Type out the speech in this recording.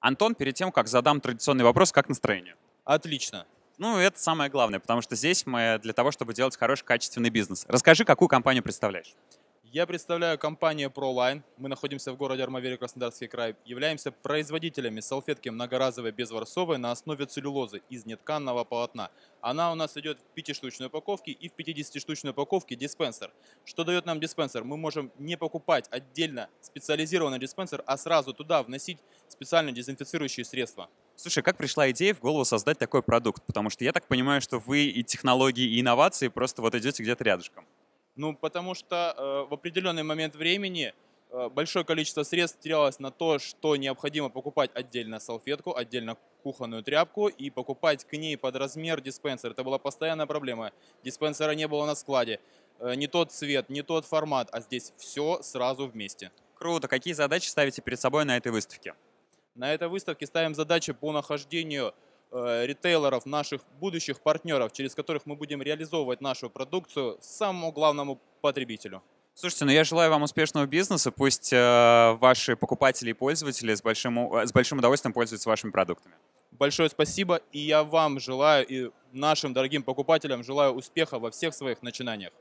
Антон, перед тем, как задам традиционный вопрос, как настроение? Отлично. Ну, это самое главное, потому что здесь мы для того, чтобы делать хороший, качественный бизнес. Расскажи, какую компанию представляешь? Я представляю компанию ProLine. Мы находимся в городе Армавире, Краснодарский край. Являемся производителями салфетки многоразовой безворсовой на основе целлюлозы из нетканного полотна. Она у нас идет в 5-штучной упаковке и в 50-штучной упаковке диспенсер. Что дает нам диспенсер? Мы можем не покупать отдельно специализированный диспенсер, а сразу туда вносить специально дезинфицирующие средства. Слушай, как пришла идея в голову создать такой продукт? Потому что я так понимаю, что вы и технологии, и инновации просто вот идете где-то рядышком. Ну, потому что э, в определенный момент времени э, большое количество средств терялось на то, что необходимо покупать отдельно салфетку, отдельно кухонную тряпку и покупать к ней под размер диспенсер. Это была постоянная проблема. Диспенсера не было на складе. Э, не тот цвет, не тот формат, а здесь все сразу вместе. Круто. Какие задачи ставите перед собой на этой выставке? На этой выставке ставим задачи по нахождению Э, ритейлеров, наших будущих партнеров, через которых мы будем реализовывать нашу продукцию самому главному потребителю. Слушайте, ну я желаю вам успешного бизнеса. Пусть э, ваши покупатели и пользователи с большим, с большим удовольствием пользуются вашими продуктами. Большое спасибо, и я вам желаю, и нашим дорогим покупателям желаю успеха во всех своих начинаниях.